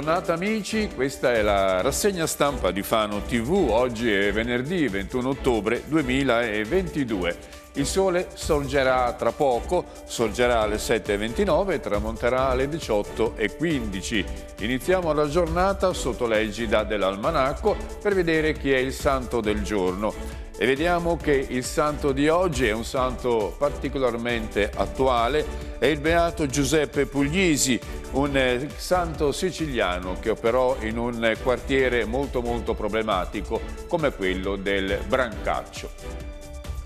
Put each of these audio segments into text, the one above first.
giornata amici, questa è la rassegna stampa di Fano TV, oggi è venerdì 21 ottobre 2022. Il sole sorgerà tra poco, sorgerà alle 7.29 e tramonterà alle 18.15. Iniziamo la giornata sotto l'egida dell'almanacco per vedere chi è il santo del giorno. E vediamo che il santo di oggi è un santo particolarmente attuale, è il beato Giuseppe Puglisi, un eh, santo siciliano che operò in un quartiere molto molto problematico come quello del Brancaccio.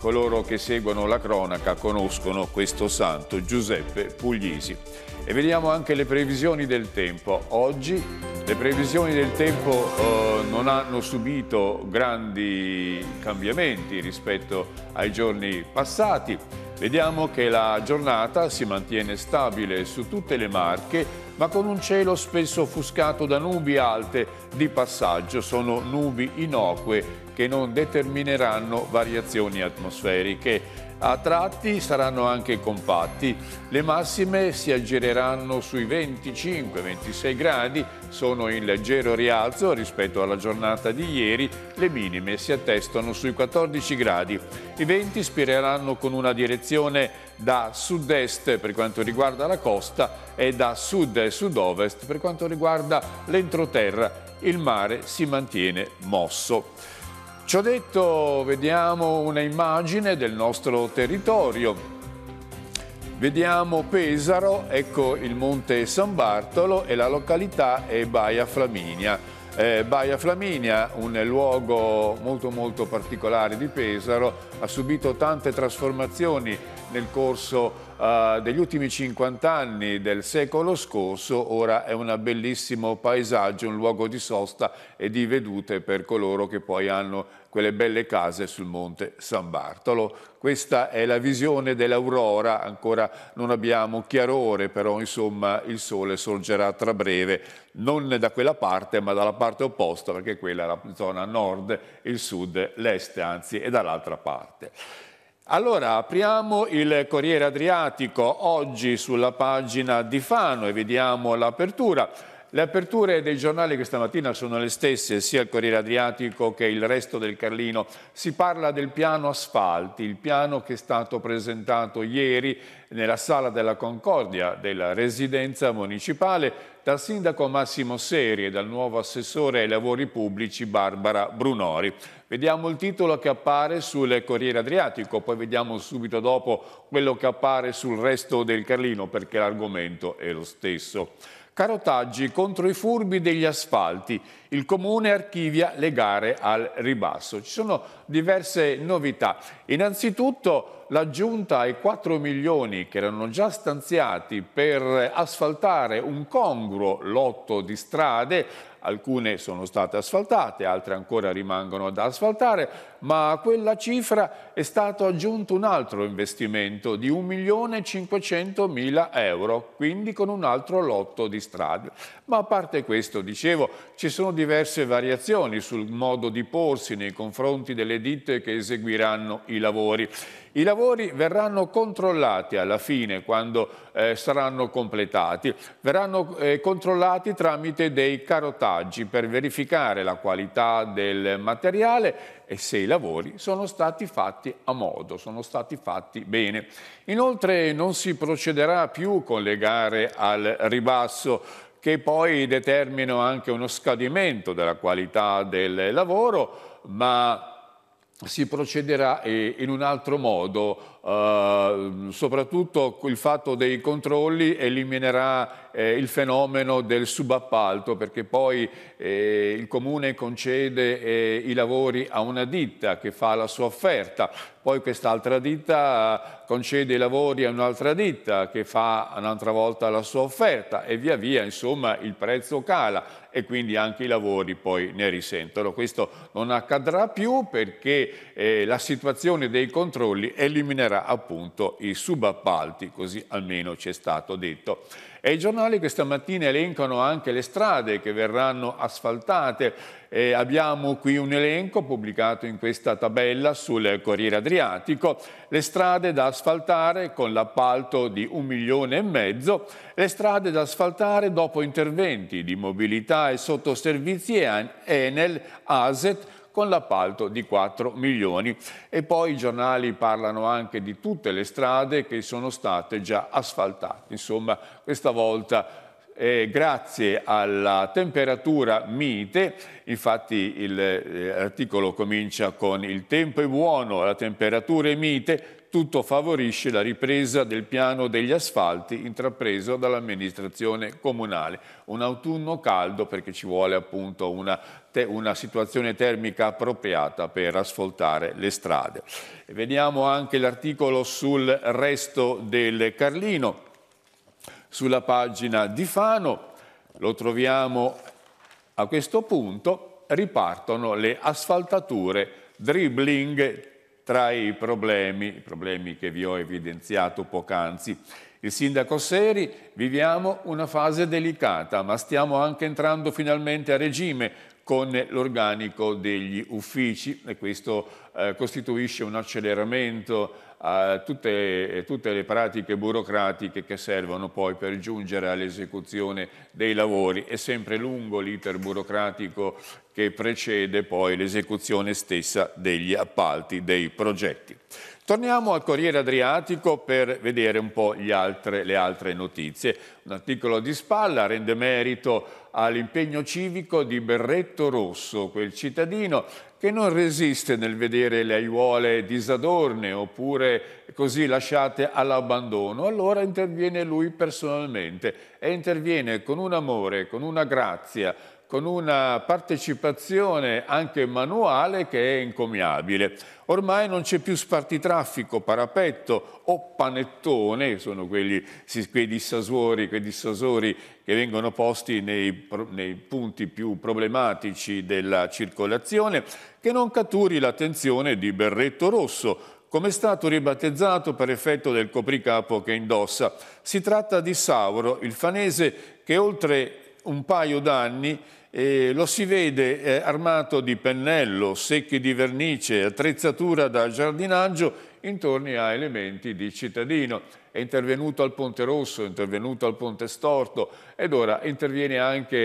Coloro che seguono la cronaca conoscono questo santo, Giuseppe Puglisi. E vediamo anche le previsioni del tempo. Oggi le previsioni del tempo eh, non hanno subito grandi cambiamenti rispetto ai giorni passati. Vediamo che la giornata si mantiene stabile su tutte le marche, ma con un cielo spesso offuscato da nubi alte di passaggio. Sono nubi innocue che non determineranno variazioni atmosferiche. A tratti saranno anche compatti. Le massime si aggireranno sui 25-26 gradi, sono in leggero rialzo rispetto alla giornata di ieri, le minime si attestano sui 14 gradi. I venti spireranno con una direzione da sud-est per quanto riguarda la costa e da sud sud-ovest per quanto riguarda l'entroterra. Il mare si mantiene mosso. Ciò detto, vediamo una immagine del nostro territorio. Vediamo Pesaro, ecco il Monte San Bartolo e la località è Baia Flaminia. Eh, Baia Flaminia, un luogo molto molto particolare di Pesaro, ha subito tante trasformazioni nel corso eh, degli ultimi 50 anni del secolo scorso, ora è un bellissimo paesaggio, un luogo di sosta e di vedute per coloro che poi hanno quelle belle case sul monte San Bartolo. Questa è la visione dell'aurora, ancora non abbiamo chiarore, però insomma il sole sorgerà tra breve, non da quella parte ma dalla parte opposta, perché quella è la zona nord, il sud, l'est anzi, è dall'altra parte. Allora, apriamo il Corriere Adriatico oggi sulla pagina di Fano e vediamo l'apertura. Le aperture dei giornali questa mattina sono le stesse, sia il Corriere Adriatico che il resto del Carlino. Si parla del piano asfalti, il piano che è stato presentato ieri nella sala della Concordia della residenza municipale dal sindaco Massimo Seri e dal nuovo assessore ai lavori pubblici Barbara Brunori. Vediamo il titolo che appare sul Corriere Adriatico, poi vediamo subito dopo quello che appare sul resto del Carlino perché l'argomento è lo stesso. Carotaggi contro i furbi degli asfalti. Il comune archivia le gare al ribasso. Ci sono diverse novità. Innanzitutto l'aggiunta ai 4 milioni che erano già stanziati per asfaltare un congruo lotto di strade, alcune sono state asfaltate, altre ancora rimangono da asfaltare, ma a quella cifra è stato aggiunto un altro investimento di 1 milione 500 mila euro, quindi con un altro lotto di strade. Ma a parte questo, dicevo, ci sono diverse variazioni sul modo di porsi nei confronti delle ditte che eseguiranno i lavori. I lavori lavori verranno controllati alla fine quando eh, saranno completati, verranno eh, controllati tramite dei carotaggi per verificare la qualità del materiale e se i lavori sono stati fatti a modo, sono stati fatti bene. Inoltre non si procederà più con le gare al ribasso che poi determinano anche uno scadimento della qualità del lavoro, ma si procederà eh, in un altro modo, eh, soprattutto il fatto dei controlli eliminerà eh, il fenomeno del subappalto perché poi eh, il comune concede eh, i lavori a una ditta che fa la sua offerta, poi quest'altra ditta eh, concede i lavori a un'altra ditta che fa un'altra volta la sua offerta e via via, insomma, il prezzo cala e quindi anche i lavori poi ne risentono. Questo non accadrà più perché eh, la situazione dei controlli eliminerà appunto i subappalti, così almeno ci è stato detto. E i giornali questa mattina elencano anche le strade che verranno asfaltate. E abbiamo qui un elenco pubblicato in questa tabella sul Corriere Adriatico. Le strade da asfaltare con l'appalto di un milione e mezzo, le strade da asfaltare dopo interventi di mobilità e sottoservizi Enel, ASET, con l'appalto di 4 milioni. E poi i giornali parlano anche di tutte le strade che sono state già asfaltate. Insomma, questa volta eh, grazie alla temperatura mite, infatti l'articolo eh, comincia con il tempo è buono, la temperatura è mite, tutto favorisce la ripresa del piano degli asfalti intrapreso dall'amministrazione comunale. Un autunno caldo perché ci vuole appunto una, te, una situazione termica appropriata per asfaltare le strade. E vediamo anche l'articolo sul resto del Carlino, sulla pagina di Fano, lo troviamo a questo punto, ripartono le asfaltature dribbling tra i problemi, i problemi che vi ho evidenziato poc'anzi. Il sindaco Seri, viviamo una fase delicata, ma stiamo anche entrando finalmente a regime con l'organico degli uffici e questo eh, costituisce un acceleramento tutte, tutte, le pratiche burocratiche che servono poi per giungere all'esecuzione dei lavori. È sempre lungo l'iter burocratico che precede poi l'esecuzione stessa degli appalti, dei progetti. Torniamo al Corriere Adriatico per vedere un po' altre, le altre notizie. Un articolo di spalla rende merito all'impegno civico di Berretto Rosso, quel cittadino che non resiste nel vedere le aiuole disadorne oppure così lasciate all'abbandono, allora interviene lui personalmente e interviene con un amore, con una grazia, con una partecipazione anche manuale che è encomiabile. Ormai non c'è più spartitraffico, parapetto o panettone, sono quelli, quei, dissasori, quei dissasori che vengono posti nei, nei punti più problematici della circolazione, che non catturi l'attenzione di Berretto Rosso, come è stato ribattezzato per effetto del copricapo che indossa. Si tratta di Sauro, il fanese che oltre un paio d'anni e lo si vede eh, armato di pennello, secchi di vernice, attrezzatura da giardinaggio intorno a elementi di cittadino. È intervenuto al Ponte Rosso, è intervenuto al Ponte Storto ed ora interviene anche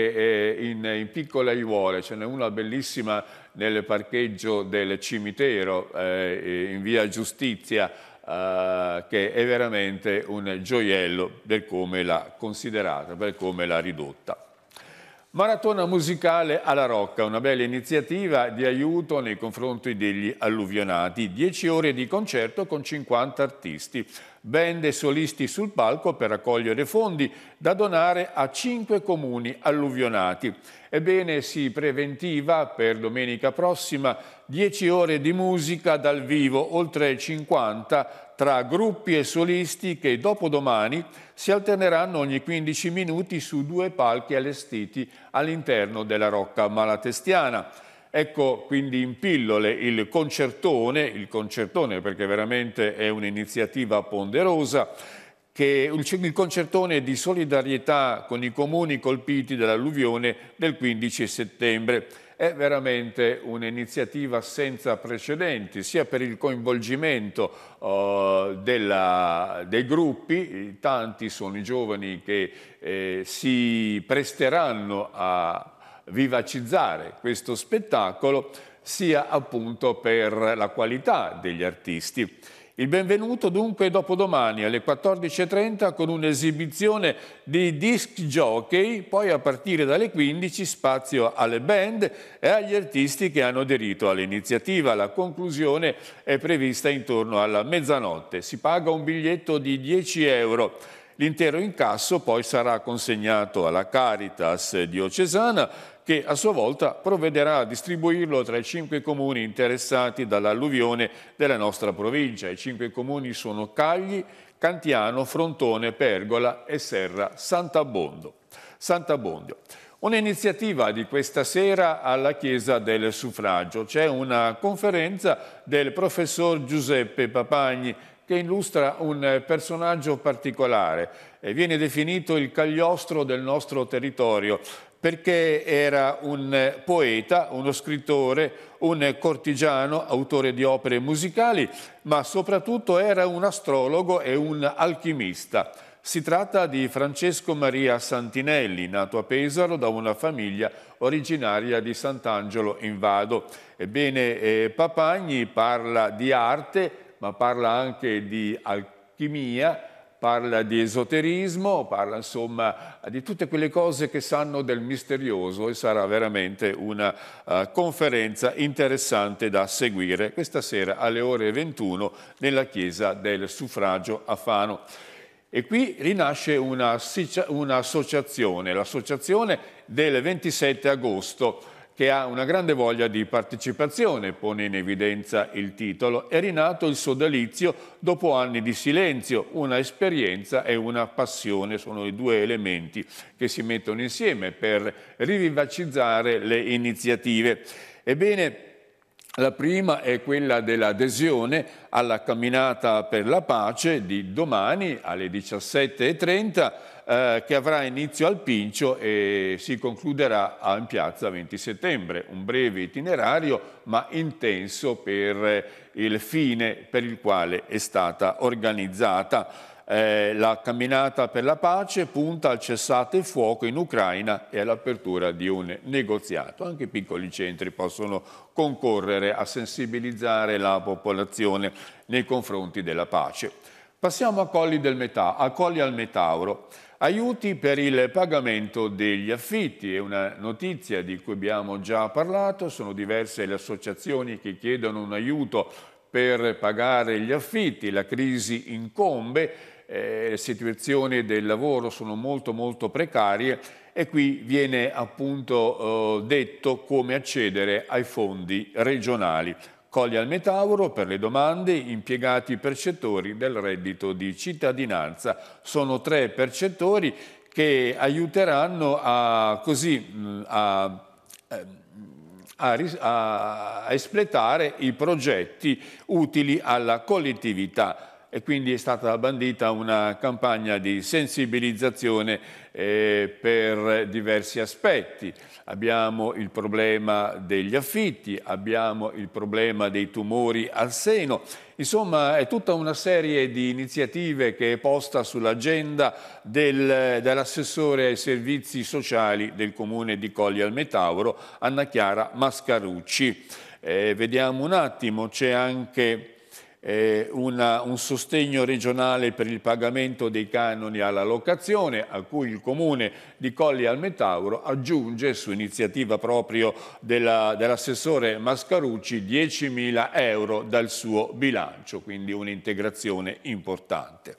eh, in, in, piccole aiuole. Ce n'è una bellissima nel parcheggio del cimitero eh, eh, in via Giustizia eh, che è veramente un gioiello per come l'ha considerata, per come l'ha ridotta. Maratona musicale alla Rocca, una bella iniziativa di aiuto nei confronti degli alluvionati. 10 ore di concerto con 50 artisti, band e solisti sul palco per raccogliere fondi da donare a cinque comuni alluvionati. Ebbene, si preventiva per domenica prossima 10 ore di musica dal vivo, oltre 50 tra gruppi e solisti che dopodomani si alterneranno ogni 15 minuti su due palchi allestiti all'interno della Rocca Malatestiana. Ecco quindi in pillole il concertone, il concertone perché veramente è un'iniziativa ponderosa, che il concertone di solidarietà con i comuni colpiti dall'alluvione del 15 settembre è veramente un'iniziativa senza precedenti, sia per il coinvolgimento eh, della, dei gruppi, tanti sono i giovani che eh, si presteranno a vivacizzare questo spettacolo, sia appunto per la qualità degli artisti. Il benvenuto dunque dopodomani alle 14.30 con un'esibizione di disc jockey, poi a partire dalle 15 spazio alle band e agli artisti che hanno aderito all'iniziativa. La conclusione è prevista intorno alla mezzanotte. Si paga un biglietto di 10 euro. L'intero incasso poi sarà consegnato alla Caritas diocesana che a sua volta provvederà a distribuirlo tra i cinque comuni interessati dall'alluvione della nostra provincia. I cinque comuni sono Cagli, Cantiano, Frontone, Pergola e Serra Sant'Abondo. Sant'Abbondio. Un'iniziativa di questa sera alla Chiesa del Suffragio. C'è una conferenza del professor Giuseppe Papagni che illustra un personaggio particolare. e Viene definito il cagliostro del nostro territorio perché era un eh, poeta, uno scrittore, un cortigiano, autore di opere musicali, ma soprattutto era un astrologo e un alchimista. Si tratta di Francesco Maria Santinelli, nato a Pesaro da una famiglia originaria di Sant'Angelo in Vado. Ebbene, eh, Papagni parla di arte, ma parla anche di alchimia, parla di esoterismo, parla insomma di tutte quelle cose che sanno del misterioso e sarà veramente una uh, conferenza interessante da seguire questa sera alle ore 21 nella chiesa del suffragio a Fano. E qui rinasce un'associazione, l'associazione del 27 agosto che ha una grande voglia di partecipazione, pone in evidenza il titolo, è rinato il sodalizio dopo anni di silenzio, una esperienza e una passione sono i due elementi che si mettono insieme per rivivacizzare le iniziative. Ebbene, la prima è quella dell'adesione alla camminata per la pace di domani alle 17.30 eh, che avrà inizio al Pincio e si concluderà in piazza 20 settembre. Un breve itinerario ma intenso per eh, il fine per il quale è stata organizzata. Eh, la camminata per la pace punta al cessate il fuoco in Ucraina e all'apertura di un negoziato. Anche i piccoli centri possono concorrere a sensibilizzare la popolazione nei confronti della pace. Passiamo a Colli, Meta a Colli al Metauro. Aiuti per il pagamento degli affitti, è una notizia di cui abbiamo già parlato, sono diverse le associazioni che chiedono un aiuto per pagare gli affitti, la crisi incombe, eh, le situazioni del lavoro sono molto molto precarie e qui viene appunto eh, detto come accedere ai fondi regionali. Colli al Metauro per le domande impiegati percettori del reddito di cittadinanza. Sono tre percettori che aiuteranno a, così, a, ehm, a, a espletare i progetti utili alla collettività e quindi è stata bandita una campagna di sensibilizzazione eh, per diversi aspetti. Abbiamo il problema degli affitti, abbiamo il problema dei tumori al seno, insomma è tutta una serie di iniziative che è posta sull'agenda del, dell'assessore ai servizi sociali del comune di Colli al Metauro, Anna Chiara Mascarucci. Eh, vediamo un attimo, c'è anche eh, una, un sostegno regionale per il pagamento dei canoni alla locazione a cui il comune di Colli al Metauro aggiunge su iniziativa proprio dell'assessore dell Mascarucci 10.000 euro dal suo bilancio, quindi un'integrazione importante.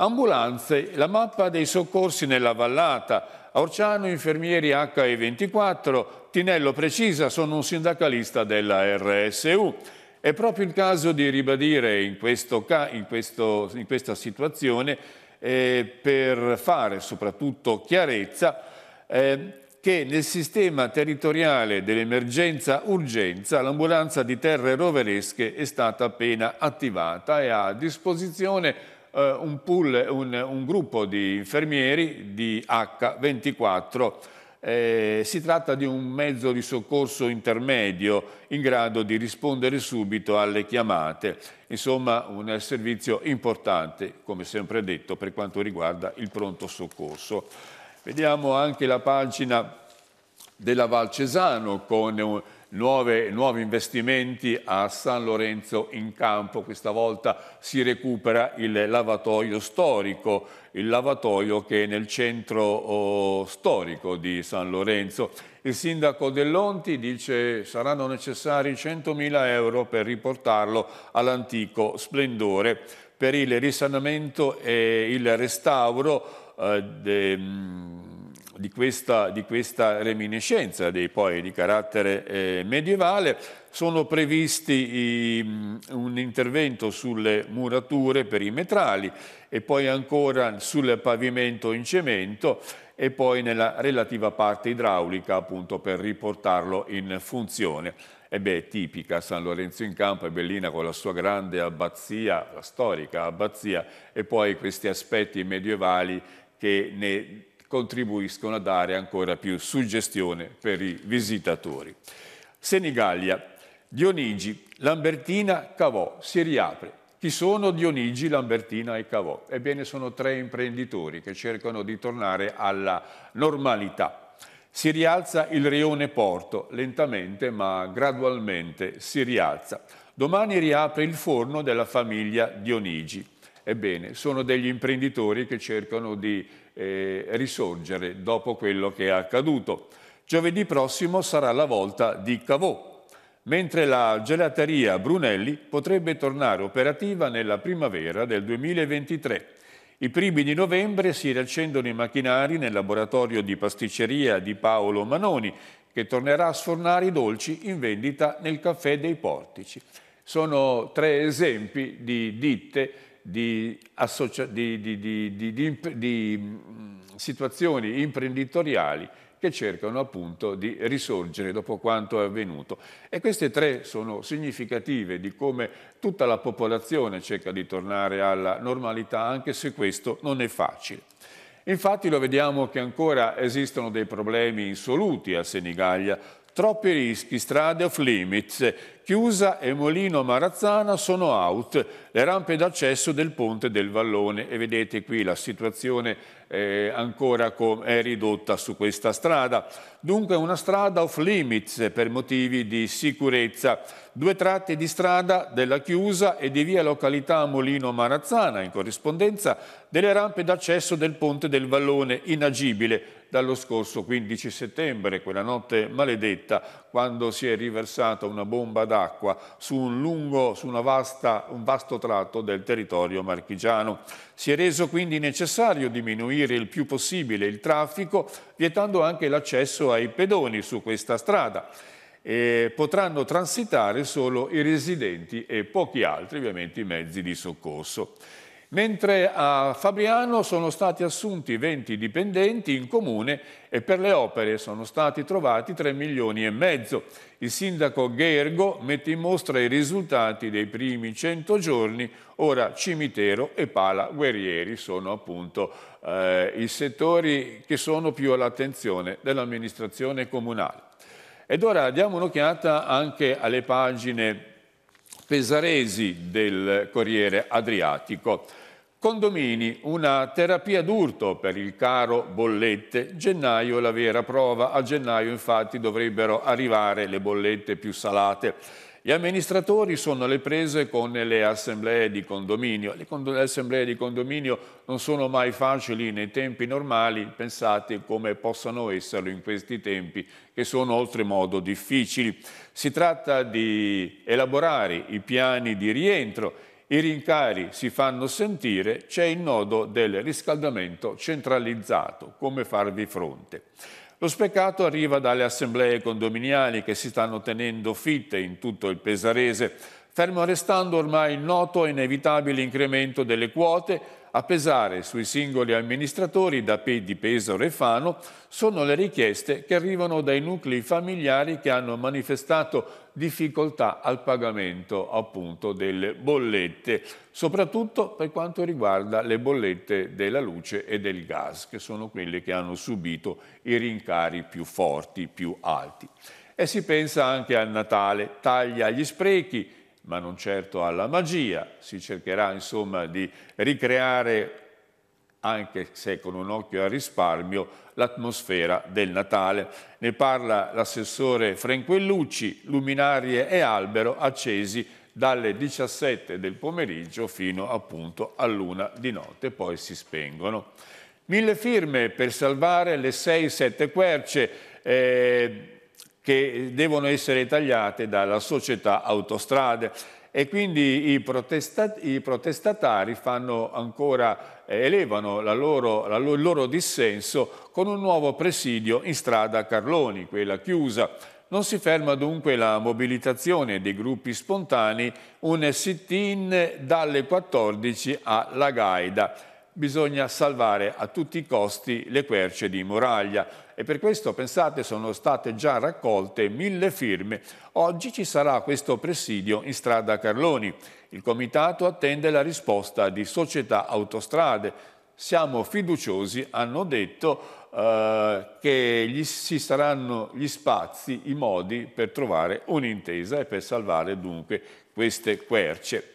Ambulanze, la mappa dei soccorsi nella vallata, Orciano infermieri HE24, Tinello precisa sono un sindacalista della RSU. È proprio il caso di ribadire in, questo, in, questo, in questa situazione eh, per fare soprattutto chiarezza eh, che nel sistema territoriale dell'emergenza-urgenza l'ambulanza di terre roveresche è stata appena attivata e ha a disposizione eh, un, pool, un, un gruppo di infermieri di H24 eh, si tratta di un mezzo di soccorso intermedio in grado di rispondere subito alle chiamate, insomma un servizio importante, come sempre detto, per quanto riguarda il pronto soccorso. Vediamo anche la pagina della Valcesano con un nuove, nuovi investimenti a San Lorenzo in campo, questa volta si recupera il lavatoio storico, il lavatoio che è nel centro oh, storico di San Lorenzo. Il sindaco Dell'Onti dice che saranno necessari 100.000 euro per riportarlo all'antico splendore per il risanamento e il restauro eh, de, di questa, di questa reminiscenza dei poi di carattere eh, medievale sono previsti i, mm, un intervento sulle murature perimetrali e poi ancora sul pavimento in cemento e poi nella relativa parte idraulica appunto per riportarlo in funzione. E beh, tipica San Lorenzo in Campo, è bellina con la sua grande abbazia, la storica abbazia, e poi questi aspetti medievali che ne contribuiscono a dare ancora più suggestione per i visitatori. Senigallia, Dionigi, Lambertina, Cavò, si riapre. Chi sono Dionigi, Lambertina e Cavò? Ebbene, sono tre imprenditori che cercano di tornare alla normalità. Si rialza il rione Porto, lentamente ma gradualmente si rialza. Domani riapre il forno della famiglia Dionigi. Ebbene, sono degli imprenditori che cercano di eh, risorgere dopo quello che è accaduto. Giovedì prossimo sarà la volta di Cavò, mentre la gelateria Brunelli potrebbe tornare operativa nella primavera del 2023. I primi di novembre si riaccendono i macchinari nel laboratorio di pasticceria di Paolo Manoni, che tornerà a sfornare i dolci in vendita nel caffè dei portici. Sono tre esempi di ditte di, di, di, di, mm, situazioni imprenditoriali che cercano appunto di risorgere dopo quanto è avvenuto. E queste tre sono significative di come tutta la popolazione cerca di tornare alla normalità, anche se questo non è facile. Infatti lo vediamo che ancora esistono dei problemi insoluti a Senigallia, troppi rischi, strade off limits, Chiusa e Molino Marazzana sono out le rampe d'accesso del ponte del Vallone e vedete qui la situazione è eh, ancora è ridotta su questa strada. Dunque una strada off limits per motivi di sicurezza. Due tratti di strada della chiusa e di via località Molino Marazzana in corrispondenza delle rampe d'accesso del ponte del Vallone inagibile dallo scorso 15 settembre, quella notte maledetta quando si è riversata una bomba d'acqua d'acqua su, un, lungo, su vasta, un vasto tratto del territorio marchigiano. Si è reso quindi necessario diminuire il più possibile il traffico, vietando anche l'accesso ai pedoni su questa strada. E potranno transitare solo i residenti e pochi altri, ovviamente, i mezzi di soccorso mentre a Fabriano sono stati assunti 20 dipendenti in comune e per le opere sono stati trovati 3 milioni e mezzo. Il sindaco Gergo mette in mostra i risultati dei primi 100 giorni, ora Cimitero e Pala Guerrieri sono appunto eh, i settori che sono più all'attenzione dell'amministrazione comunale. Ed ora diamo un'occhiata anche alle pagine Pesaresi del Corriere Adriatico. Condomini, una terapia d'urto per il caro bollette. Gennaio è la vera prova. A gennaio infatti dovrebbero arrivare le bollette più salate. Gli amministratori sono alle prese con le assemblee di condominio. Le, assemblee di condominio non sono mai facili nei tempi normali, pensate come possano esserlo in questi tempi che sono oltremodo difficili. Si tratta di elaborare i piani di rientro, i rincari si fanno sentire, c'è il nodo del riscaldamento centralizzato, come farvi fronte. Lo speccato arriva dalle assemblee condominiali che si stanno tenendo fitte in tutto il Pesarese, fermo restando ormai il noto e inevitabile incremento delle quote a pesare sui singoli amministratori da P di Pesaro e Fano sono le richieste che arrivano dai nuclei familiari che hanno manifestato difficoltà al pagamento appunto delle bollette, soprattutto per quanto riguarda le bollette della luce e del gas, che sono quelle che hanno subito i rincari più forti, più alti. E si pensa anche al Natale, taglia gli sprechi, ma non certo alla magia, si cercherà insomma di ricreare anche se con un occhio a risparmio, l'atmosfera del Natale. Ne parla l'assessore Franquellucci, luminarie e albero accesi dalle 17 del pomeriggio fino appunto all'una di notte, poi si spengono. Mille firme per salvare le 6-7 querce. Eh, che devono essere tagliate dalla società autostrade e quindi i, protestat i protestatari ancora, eh, elevano la loro, la lo il loro dissenso con un nuovo presidio in strada Carloni, quella chiusa. Non si ferma dunque la mobilitazione dei gruppi spontanei, un sit-in dalle 14 a La Gaida. Bisogna salvare a tutti i costi le querce di Moraglia e per questo, pensate, sono state già raccolte mille firme. Oggi ci sarà questo presidio in strada Carloni. Il comitato attende la risposta di Società Autostrade. Siamo fiduciosi, hanno detto, eh, che gli, ci saranno gli spazi, i modi per trovare un'intesa e per salvare dunque queste querce.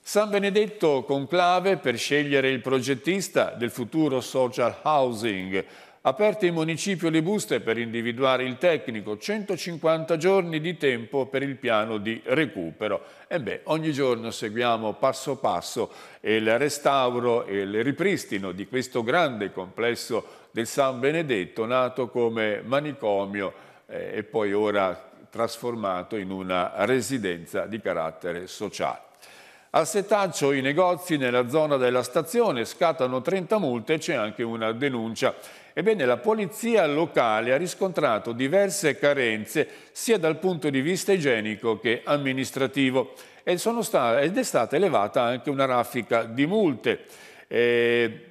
San Benedetto conclave per scegliere il progettista del futuro social housing. Aperte in municipio le buste per individuare il tecnico, 150 giorni di tempo per il piano di recupero. E beh, ogni giorno seguiamo passo passo il restauro e il ripristino di questo grande complesso del San Benedetto, nato come manicomio eh, e poi ora trasformato in una residenza di carattere sociale. A Setaccio i negozi nella zona della stazione scattano 30 multe e c'è anche una denuncia Ebbene, la polizia locale ha riscontrato diverse carenze sia dal punto di vista igienico che amministrativo ed è stata elevata anche una raffica di multe. Eh,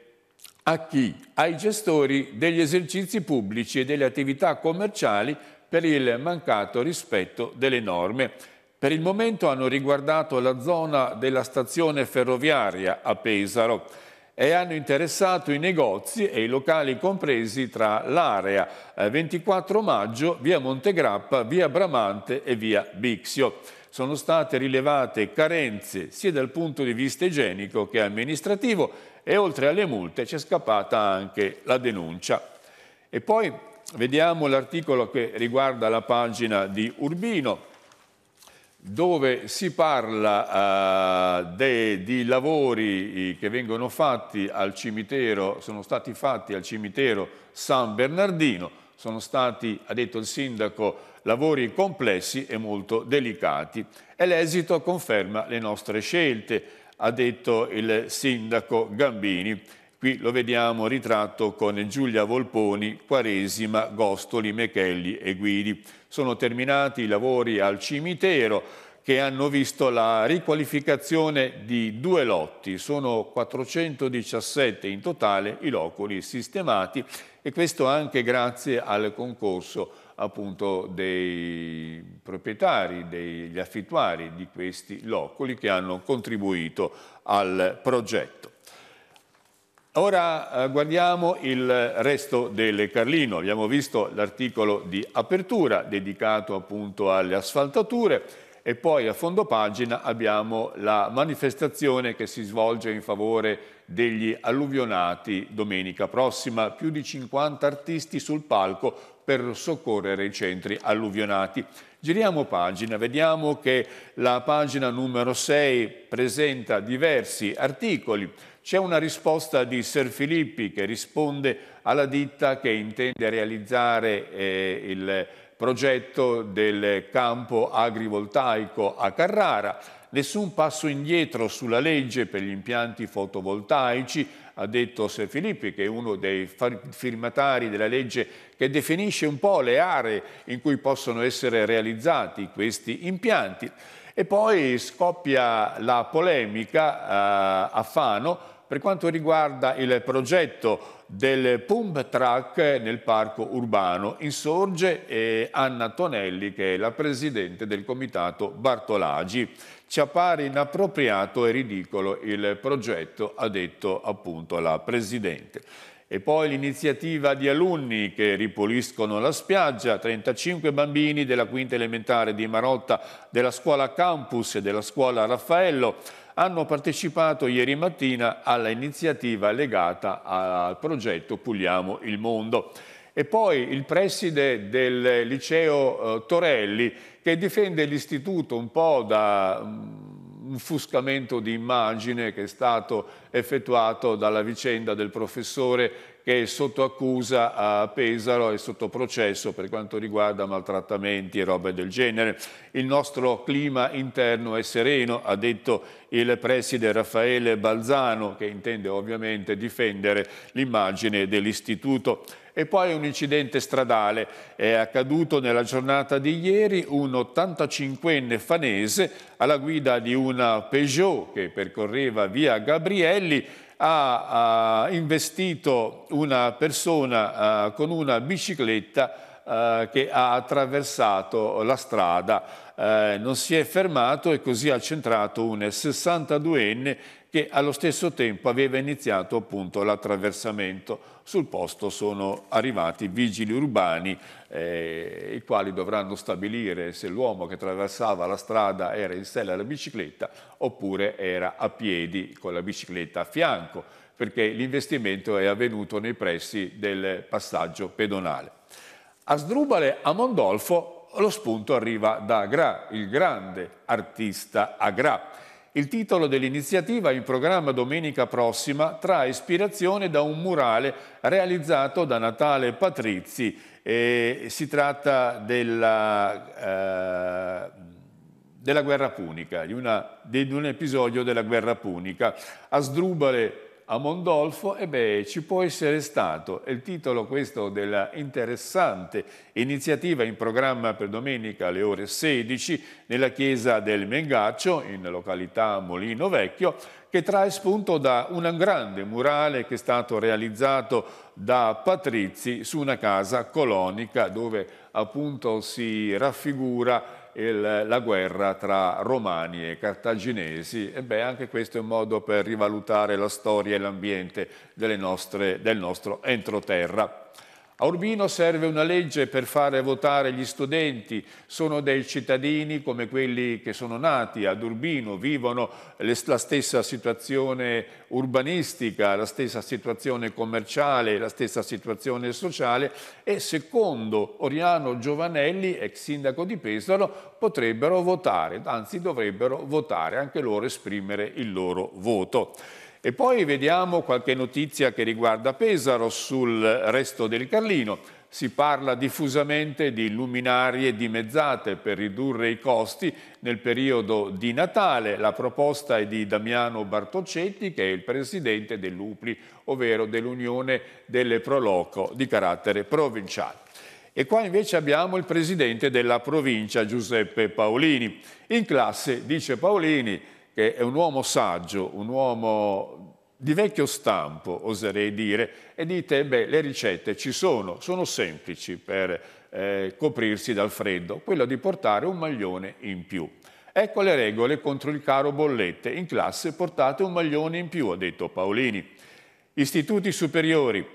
a chi? Ai gestori degli esercizi pubblici e delle attività commerciali per il mancato rispetto delle norme. Per il momento hanno riguardato la zona della stazione ferroviaria a Pesaro e hanno interessato i negozi e i locali compresi tra l'area 24 eh, maggio, via Montegrappa, via Bramante e via Bixio. Sono state rilevate carenze sia dal punto di vista igienico che amministrativo e oltre alle multe c'è scappata anche la denuncia. E poi vediamo l'articolo che riguarda la pagina di Urbino, dove si parla uh, de, di lavori che vengono fatti al cimitero, sono stati fatti al cimitero San Bernardino, sono stati, ha detto il sindaco, lavori complessi e molto delicati e l'esito conferma le nostre scelte, ha detto il sindaco Gambini. Qui lo vediamo ritratto con Giulia Volponi, Quaresima, Gostoli, Mechelli e Guidi. Sono terminati i lavori al cimitero che hanno visto la riqualificazione di due lotti. Sono 417 in totale i loculi sistemati e questo anche grazie al concorso appunto dei proprietari, degli affittuari di questi loculi che hanno contribuito al progetto. Ora eh, guardiamo il resto del Carlino, abbiamo visto l'articolo di apertura dedicato appunto alle asfaltature e poi a fondo pagina abbiamo la manifestazione che si svolge in favore degli alluvionati domenica prossima, più di 50 artisti sul palco per soccorrere i centri alluvionati. Giriamo pagina, vediamo che la pagina numero 6 presenta diversi articoli, c'è una risposta di Ser Filippi che risponde alla ditta che intende realizzare eh, il progetto del campo agrivoltaico a Carrara. Nessun passo indietro sulla legge per gli impianti fotovoltaici, ha detto Ser Filippi, che è uno dei firmatari della legge che definisce un po' le aree in cui possono essere realizzati questi impianti. E poi scoppia la polemica eh, a Fano per quanto riguarda il progetto del pump track nel parco urbano. Insorge eh, Anna Tonelli, che è la presidente del comitato Bartolagi. Ci appare inappropriato e ridicolo il progetto, ha detto appunto la presidente. E poi l'iniziativa di alunni che ripuliscono la spiaggia, 35 bambini della quinta elementare di Marotta, della scuola Campus e della scuola Raffaello hanno partecipato ieri mattina all'iniziativa legata al progetto Puliamo il Mondo e poi il preside del liceo eh, Torelli che difende l'istituto un po' da mh, mm, un di immagine che è stato effettuato dalla vicenda del professore che è sotto accusa a Pesaro e sotto processo per quanto riguarda maltrattamenti e robe del genere. Il nostro clima interno è sereno, ha detto il preside Raffaele Balzano, che intende ovviamente difendere l'immagine dell'istituto. E poi un incidente stradale. È accaduto nella giornata di ieri un 85enne fanese alla guida di una Peugeot che percorreva via Gabrielli ha, ha investito una persona uh, con una bicicletta eh, che ha attraversato la strada, eh, non si è fermato e così ha centrato un 62enne che allo stesso tempo aveva iniziato appunto l'attraversamento. Sul posto sono arrivati vigili urbani, eh, i quali dovranno stabilire se l'uomo che attraversava la strada era in sella alla bicicletta oppure era a piedi con la bicicletta a fianco, perché l'investimento è avvenuto nei pressi del passaggio pedonale. A Sdrubale, a Mondolfo, lo spunto arriva da Agra, il grande artista Agra. Il titolo dell'iniziativa in programma domenica prossima trae ispirazione da un murale realizzato da Natale Patrizi. E si tratta della, eh, della guerra punica, di, una, di un episodio della guerra punica. A Sdrubale a Mondolfo, e beh, ci può essere stato. È il titolo questo della interessante iniziativa in programma per domenica alle ore 16 nella chiesa del Mengaccio, in località Molino Vecchio, che trae spunto da un grande murale che è stato realizzato da Patrizi su una casa colonica dove appunto si raffigura il, la guerra tra romani e cartaginesi. E beh, anche questo è un modo per rivalutare la storia e l'ambiente del nostro entroterra. A Urbino serve una legge per fare votare gli studenti, sono dei cittadini come quelli che sono nati ad Urbino, vivono la stessa situazione urbanistica, la stessa situazione commerciale, la stessa situazione sociale e secondo Oriano Giovanelli, ex sindaco di Pesaro, potrebbero votare, anzi dovrebbero votare, anche loro esprimere il loro voto. E poi vediamo qualche notizia che riguarda Pesaro sul resto del Carlino. Si parla diffusamente di luminarie dimezzate per ridurre i costi nel periodo di Natale. La proposta è di Damiano Bartoccetti, che è il presidente dell'UPLI, ovvero dell'Unione delle Proloco di carattere provinciale. E qua invece abbiamo il presidente della provincia, Giuseppe Paolini. In classe, dice Paolini, che è un uomo saggio, un uomo di vecchio stampo, oserei dire, e dite, beh, le ricette ci sono, sono semplici per eh, coprirsi dal freddo, quello di portare un maglione in più. Ecco le regole contro il caro bollette, in classe portate un maglione in più, ha detto Paolini. Istituti superiori,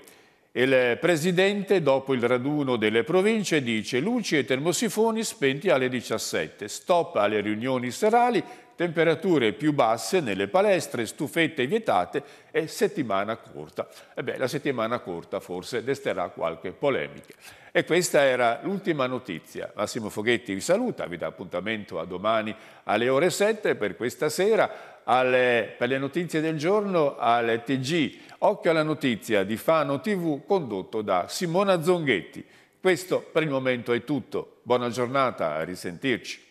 il presidente, dopo il raduno delle province, dice luci e termosifoni spenti alle 17, stop alle riunioni serali temperature più basse nelle palestre, stufette vietate e settimana corta. Ebbene, eh la settimana corta forse desterà qualche polemica. E questa era l'ultima notizia. Massimo Foghetti vi saluta, vi dà appuntamento a domani alle ore 7 per questa sera. Alle, per le notizie del giorno al TG Occhio alla notizia di Fano TV condotto da Simona Zonghetti. Questo per il momento è tutto. Buona giornata, a risentirci.